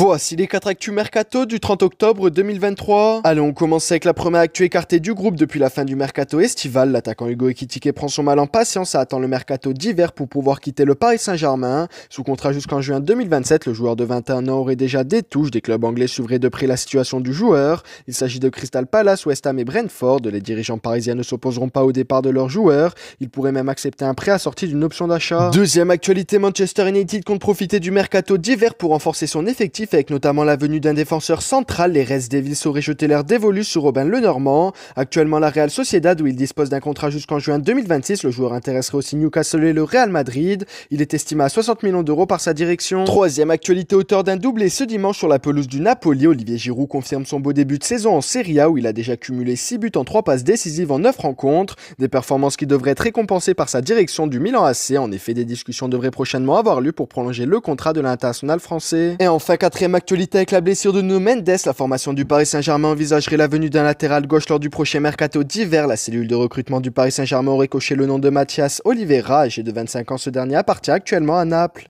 Voici les 4 actus mercato du 30 octobre 2023. Allez, on commence avec la première actu écartée du groupe depuis la fin du mercato estival. L'attaquant Hugo Ekitike prend son mal en patience à attend le mercato d'hiver pour pouvoir quitter le Paris Saint-Germain. Sous contrat jusqu'en juin 2027, le joueur de 21 ans aurait déjà des touches. Des clubs anglais s'ouvraient de près la situation du joueur. Il s'agit de Crystal Palace, West Ham et Brentford. Les dirigeants parisiens ne s'opposeront pas au départ de leur joueur. Ils pourraient même accepter un prêt assorti d'une option d'achat. Deuxième actualité, Manchester United compte profiter du mercato d'hiver pour renforcer son effectif avec notamment la venue d'un défenseur central, les Reds ville auraient jeté l'air dévolu sur Robin Lenormand. Actuellement, la Real Sociedad, où il dispose d'un contrat jusqu'en juin 2026, le joueur intéresserait aussi Newcastle et le Real Madrid. Il est estimé à 60 millions d'euros par sa direction. Troisième actualité, auteur d'un doublé ce dimanche sur la pelouse du Napoli, Olivier Giroud confirme son beau début de saison en Serie A, où il a déjà cumulé 6 buts en 3 passes décisives en 9 rencontres. Des performances qui devraient être récompensées par sa direction du Milan AC. En effet, des discussions devraient prochainement avoir lieu pour prolonger le contrat de l'international français. Et enfin, quatrième actualité avec la blessure de Nuno Mendes, la formation du Paris Saint-Germain envisagerait la venue d'un latéral gauche lors du prochain mercato d'hiver. La cellule de recrutement du Paris Saint-Germain aurait coché le nom de Mathias Oliveira, âgé de 25 ans. Ce dernier appartient actuellement à Naples.